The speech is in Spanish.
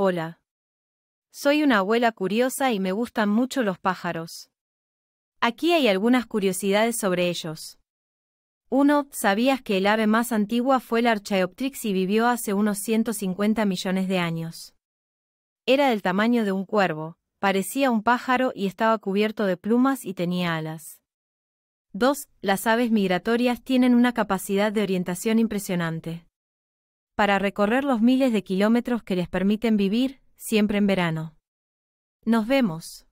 Hola. Soy una abuela curiosa y me gustan mucho los pájaros. Aquí hay algunas curiosidades sobre ellos. 1. ¿Sabías que el ave más antigua fue el Archaeopteryx y vivió hace unos 150 millones de años? Era del tamaño de un cuervo, parecía un pájaro y estaba cubierto de plumas y tenía alas. 2. Las aves migratorias tienen una capacidad de orientación impresionante para recorrer los miles de kilómetros que les permiten vivir, siempre en verano. Nos vemos.